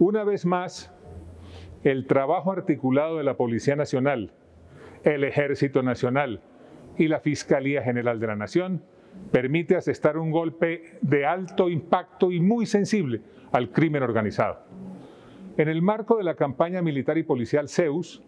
Una vez más, el trabajo articulado de la Policía Nacional, el Ejército Nacional y la Fiscalía General de la Nación permite asestar un golpe de alto impacto y muy sensible al crimen organizado. En el marco de la campaña militar y policial Zeus,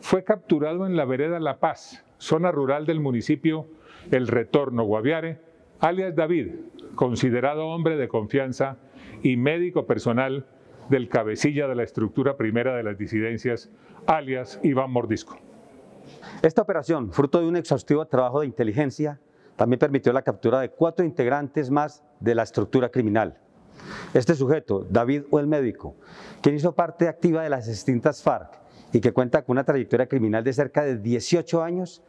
fue capturado en la vereda La Paz, zona rural del municipio El Retorno Guaviare, alias David, considerado hombre de confianza y médico personal del cabecilla de la estructura primera de las disidencias, alias Iván Mordisco. Esta operación, fruto de un exhaustivo trabajo de inteligencia, también permitió la captura de cuatro integrantes más de la estructura criminal. Este sujeto, David o el médico, quien hizo parte activa de las distintas FARC y que cuenta con una trayectoria criminal de cerca de 18 años,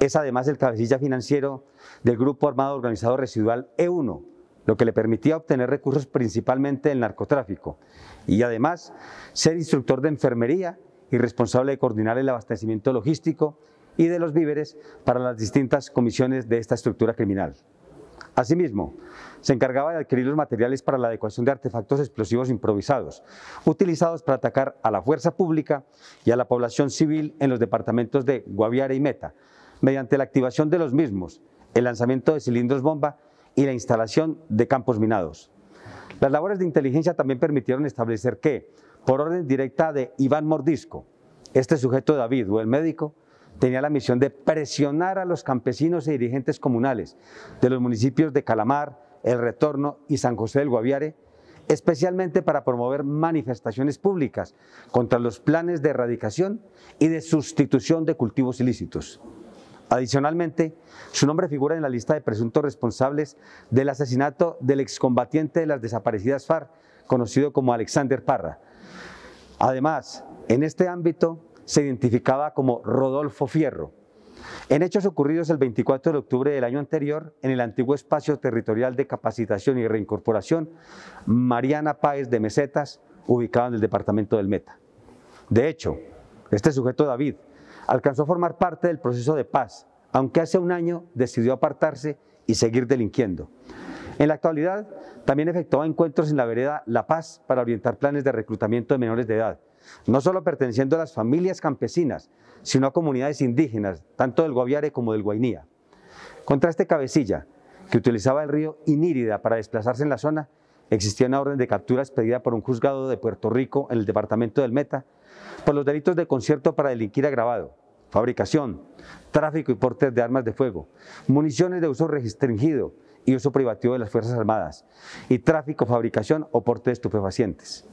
es además el cabecilla financiero del grupo armado organizado residual E1, lo que le permitía obtener recursos principalmente del narcotráfico y además ser instructor de enfermería y responsable de coordinar el abastecimiento logístico y de los víveres para las distintas comisiones de esta estructura criminal. Asimismo, se encargaba de adquirir los materiales para la adecuación de artefactos explosivos improvisados, utilizados para atacar a la fuerza pública y a la población civil en los departamentos de Guaviare y Meta, mediante la activación de los mismos, el lanzamiento de cilindros bomba y la instalación de campos minados. Las labores de inteligencia también permitieron establecer que, por orden directa de Iván Mordisco, este sujeto David o el médico, tenía la misión de presionar a los campesinos y e dirigentes comunales de los municipios de Calamar, El Retorno y San José del Guaviare, especialmente para promover manifestaciones públicas contra los planes de erradicación y de sustitución de cultivos ilícitos. Adicionalmente, su nombre figura en la lista de presuntos responsables del asesinato del excombatiente de las desaparecidas FARC, conocido como Alexander Parra. Además, en este ámbito se identificaba como Rodolfo Fierro. En hechos ocurridos el 24 de octubre del año anterior, en el antiguo espacio territorial de capacitación y reincorporación, Mariana Páez de Mesetas, ubicado en el departamento del Meta. De hecho, este sujeto David, alcanzó a formar parte del proceso de paz, aunque hace un año decidió apartarse y seguir delinquiendo. En la actualidad, también efectuaba encuentros en la vereda La Paz para orientar planes de reclutamiento de menores de edad, no solo perteneciendo a las familias campesinas, sino a comunidades indígenas, tanto del Guaviare como del Guainía. Contra este cabecilla, que utilizaba el río Inírida para desplazarse en la zona, existía una orden de captura expedida por un juzgado de Puerto Rico en el departamento del Meta por los delitos de concierto para delinquir agravado, fabricación, tráfico y porte de armas de fuego, municiones de uso restringido y uso privativo de las Fuerzas Armadas, y tráfico, fabricación o porte de estupefacientes.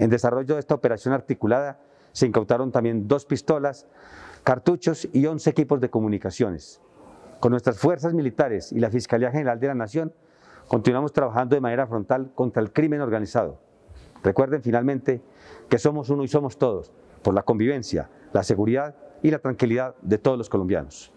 En desarrollo de esta operación articulada se incautaron también dos pistolas, cartuchos y 11 equipos de comunicaciones. Con nuestras fuerzas militares y la Fiscalía General de la Nación, continuamos trabajando de manera frontal contra el crimen organizado. Recuerden finalmente que somos uno y somos todos, por la convivencia, la seguridad y la tranquilidad de todos los colombianos.